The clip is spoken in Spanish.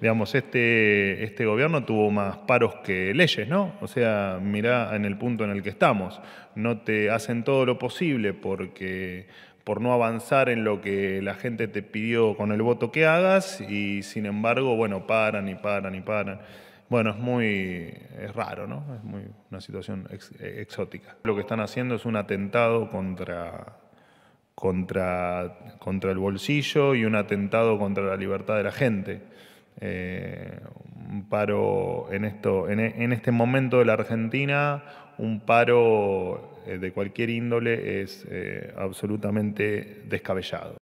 digamos, este, este gobierno tuvo más paros que leyes, ¿no? O sea, mirá en el punto en el que estamos. No te hacen todo lo posible porque por no avanzar en lo que la gente te pidió con el voto que hagas y sin embargo, bueno, paran y paran y paran. Bueno, es muy es raro, ¿no? Es muy una situación exótica. Lo que están haciendo es un atentado contra contra contra el bolsillo y un atentado contra la libertad de la gente. Eh, un paro en, esto, e, en, este momento de la Argentina, un paro eh, de cualquier índole es eh, absolutamente descabellado.